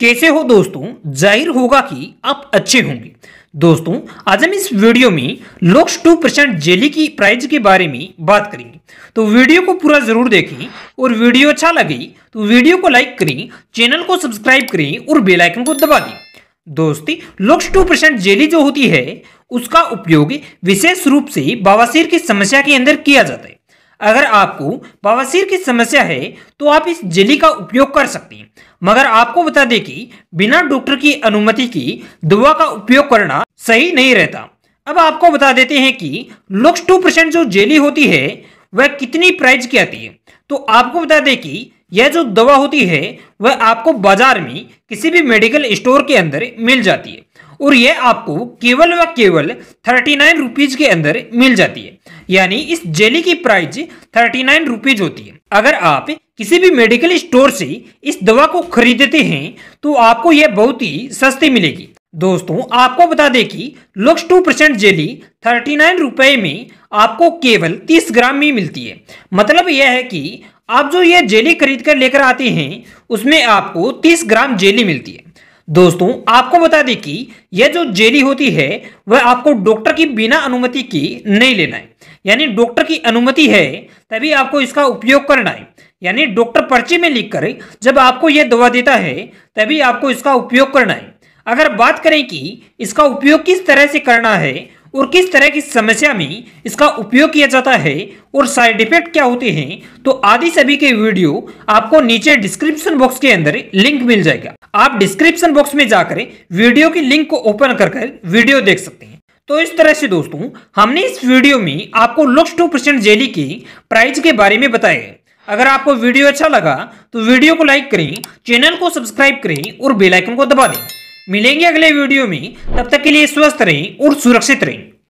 कैसे हो दोस्तों जाहिर होगा कि आप अच्छे होंगे दोस्तों आज हम इस वीडियो में लोक्स टू परसेंट जेली की प्राइस के बारे में बात करेंगे तो वीडियो को पूरा जरूर देखें और वीडियो अच्छा लगे तो वीडियो को लाइक करें चैनल को सब्सक्राइब करें और बेल आइकन को दबा दें दोस्ती लोक्स टू परसेंट जेली जो होती है उसका उपयोग विशेष रूप से बवासीर की समस्या के अंदर किया जाता है अगर आपको बवासीर की समस्या है तो आप इस जेली का उपयोग कर सकते हैं मगर आपको बता दें कि बिना डॉक्टर की अनुमति की दवा का उपयोग करना सही नहीं रहता अब आपको बता देते हैं कि लुक्स टू परसेंट जो जेली होती है वह कितनी प्राइस की आती है तो आपको बता दें कि यह जो दवा होती है वह आपको बाजार में किसी भी मेडिकल स्टोर के अंदर मिल जाती है और यह आपको केवल व केवल थर्टी नाइन रुपीज के अंदर मिल जाती है यानी इस जेली की प्राइस थर्टी नाइन रुपीज होती है अगर आप किसी भी मेडिकल स्टोर से इस दवा को खरीदते हैं तो आपको यह बहुत ही सस्ती मिलेगी दोस्तों आपको बता दें कि looks two percent jelly thirty nine रुपए में आपको केवल तीस ग्राम में मिलती है मतलब यह है कि आप जो यह जेली खरीद कर लेकर आते हैं उसमें आपको तीस ग्राम जेली मिलती है दोस्तों आपको बता दें कि यह जो जेली होती है वह आपको डॉक्टर की बिना अनुमति की नहीं लेना है यानी डॉक्टर की अनुमति है तभी आपको इसका उपयोग करना है यानी डॉक्टर पर्ची में लिखकर जब आपको यह दवा देता है तभी आपको इसका उपयोग करना है अगर बात करें कि इसका उपयोग किस तरह से करना है और किस तरह की समस्या में इसका उपयोग किया जाता है और साइड इफेक्ट क्या होते हैं तो आदि सभी के वीडियो आपको नीचे डिस्क्रिप्शन बॉक्स के अंदर लिंक मिल जाएगा आप डिस्क्रिप्शन बॉक्स में जाकर वीडियो की लिंक को ओपन कर वीडियो देख सकते हैं तो इस तरह से दोस्तों हमने इस वीडियो में आपको लुक्स टू परसेंट जेली की प्राइस के बारे में बताया अगर आपको वीडियो अच्छा लगा तो वीडियो को लाइक करें चैनल को सब्सक्राइब करें और बेलाइकन को दबा दें मिलेंगे अगले वीडियो में तब तक के लिए स्वस्थ रहें और सुरक्षित रहें